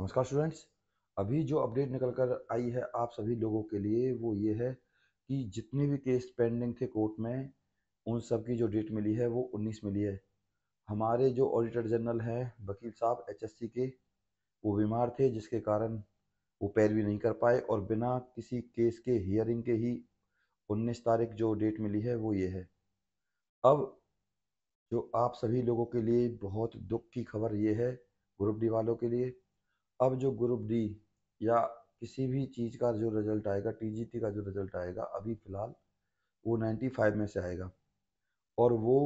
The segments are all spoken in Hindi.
नमस्कार स्टूडेंट्स अभी जो अपडेट निकल कर आई है आप सभी लोगों के लिए वो ये है कि जितने भी केस पेंडिंग थे कोर्ट में उन सब की जो डेट मिली है वो 19 मिली है हमारे जो ऑडिटर जनरल हैं वकील साहब एचएससी के वो बीमार थे जिसके कारण वो पैरवी नहीं कर पाए और बिना किसी केस के हियरिंग के ही उन्नीस तारीख जो डेट मिली है वो ये है अब जो आप सभी लोगों के लिए बहुत दुख की खबर ये है ग्रुप डी वालों के लिए अब जो ग्रुप डी या किसी भी चीज़ का जो रिज़ल्ट आएगा टीजीटी का जो रिज़ल्ट आएगा अभी फ़िलहाल वो 95 में से आएगा और वो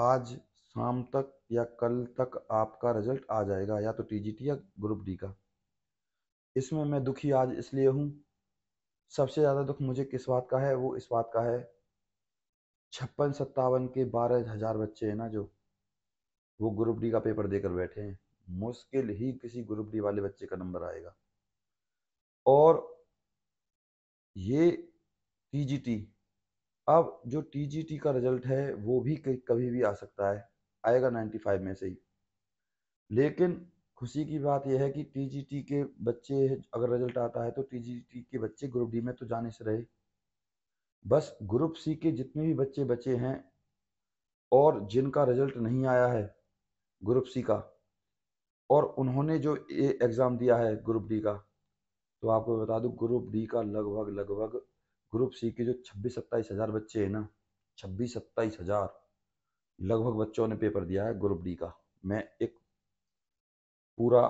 आज शाम तक या कल तक आपका रिज़ल्ट आ जाएगा या तो टीजीटी या ग्रुप डी का इसमें मैं दुखी आज इसलिए हूँ सबसे ज़्यादा दुख मुझे किस बात का है वो इस बात का है छप्पन सत्तावन के बारह हज़ार बच्चे हैं ना जो वो ग्रुप डी का पेपर देकर बैठे हैं मुश्किल ही किसी ग्रुप डी वाले बच्चे का नंबर आएगा और ये टीजीटी अब जो टीजीटी का रिजल्ट है वो भी कभी भी आ सकता है आएगा 95 में से ही लेकिन खुशी की बात यह है कि टीजीटी के बच्चे अगर रिजल्ट आता है तो टीजीटी के बच्चे ग्रुप डी में तो जाने से रहे बस ग्रुप सी के जितने भी बच्चे बचे हैं और जिनका रिजल्ट नहीं आया है ग्रुप सी का और उन्होंने जो ये एग्ज़ाम दिया है ग्रुप डी का तो आपको बता दूं ग्रुप डी का लगभग लगभग ग्रुप सी के जो छब्बीस सत्ताईस हज़ार बच्चे हैं ना छब्बीस सत्ताईस हज़ार लगभग बच्चों ने पेपर दिया है ग्रुप डी का मैं एक पूरा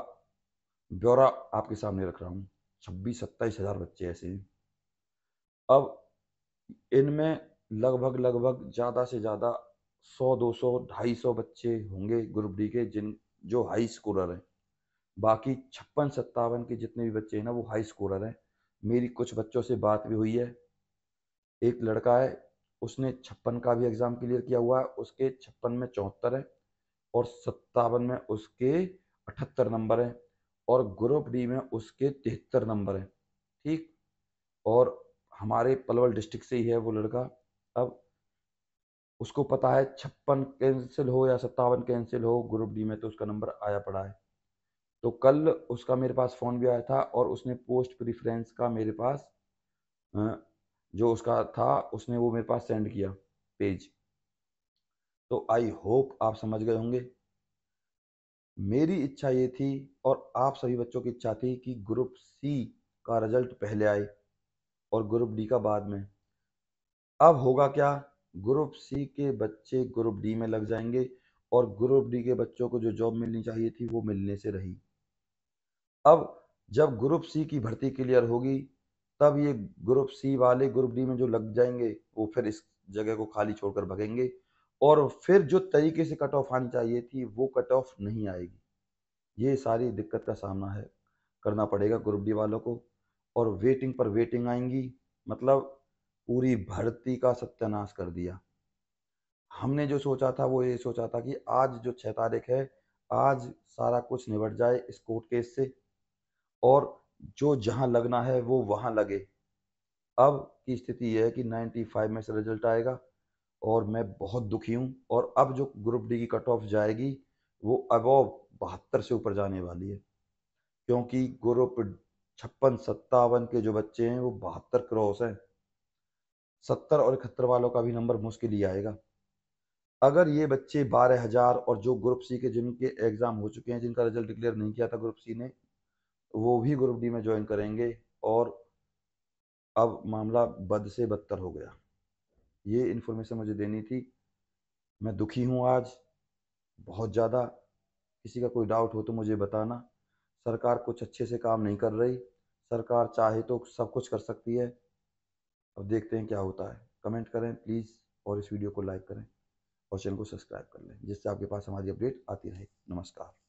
ब्यौरा आपके सामने रख रहा हूँ छब्बीस सत्ताईस हज़ार बच्चे ऐसे हैं अब इनमें लगभग लगभग ज़्यादा से ज़्यादा सौ दो सौ ढाई सौ बच्चे होंगे ग्रुप डी के जिन जो हाई स्कोरर है बाकी छप्पन सत्तावन के जितने भी बच्चे हैं ना वो हाई स्कोरर हैं मेरी कुछ बच्चों से बात भी हुई है एक लड़का है उसने छप्पन का भी एग्ज़ाम क्लियर किया हुआ है उसके छप्पन में चौहत्तर है और सत्तावन में उसके अठहत्तर नंबर है और ग्रुप डी में उसके तिहत्तर नंबर है ठीक और हमारे पलवल डिस्ट्रिक्ट से ही है वो लड़का अब उसको पता है छप्पन कैंसिल हो या सत्तावन कैंसिल हो ग्रुप डी में तो उसका नंबर आया पड़ा है तो कल उसका मेरे पास फ़ोन भी आया था और उसने पोस्ट प्रिफ्रेंस का मेरे पास जो उसका था उसने वो मेरे पास सेंड किया पेज तो आई होप आप समझ गए होंगे मेरी इच्छा ये थी और आप सभी बच्चों की इच्छा थी कि ग्रुप सी का रिजल्ट पहले आए और ग्रुप डी का बाद में अब होगा क्या ग्रुप सी के बच्चे ग्रुप डी में लग जाएंगे और ग्रुप डी के बच्चों को जो जॉब मिलनी चाहिए थी वो मिलने से रही अब जब ग्रुप सी की भर्ती क्लियर होगी तब ये ग्रुप सी वाले ग्रुप डी में जो लग जाएंगे वो फिर इस जगह को खाली छोड़कर भगेंगे और फिर जो तरीके से कट ऑफ आनी चाहिए थी वो कट ऑफ नहीं आएगी ये सारी दिक्कत का सामना है करना पड़ेगा ग्रुप डी वालों को और वेटिंग पर वेटिंग आएंगी मतलब पूरी भर्ती का सत्यानाश कर दिया हमने जो सोचा था वो ये सोचा था कि आज जो छह तारीख है आज सारा कुछ निबट जाए इस कोर्ट केस से और जो जहां लगना है वो वहां लगे अब की स्थिति यह है कि 95 में से रिजल्ट आएगा और मैं बहुत दुखी हूं और अब जो ग्रुप डी की कट ऑफ जाएगी वो अबव बहत्तर से ऊपर जाने वाली है क्योंकि ग्रुप छप्पन सत्तावन के जो बच्चे हैं वो बहत्तर क्रॉस हैं सत्तर और इकहत्तर वालों का भी नंबर मुश्किल ही आएगा अगर ये बच्चे बारह हज़ार और जो ग्रुप सी के जिनके एग्ज़ाम हो चुके हैं जिनका रिजल्ट डिक्लेयर नहीं किया था ग्रुप सी ने वो भी ग्रुप डी में ज्वाइन करेंगे और अब मामला बद से बदतर हो गया ये इन्फॉर्मेशन मुझे देनी थी मैं दुखी हूँ आज बहुत ज़्यादा किसी का कोई डाउट हो तो मुझे बताना सरकार कुछ अच्छे से काम नहीं कर रही सरकार चाहे तो सब कुछ कर सकती है अब देखते हैं क्या होता है कमेंट करें प्लीज़ और इस वीडियो को लाइक करें और चैनल को सब्सक्राइब कर लें जिससे आपके पास हमारी अपडेट आती रहे नमस्कार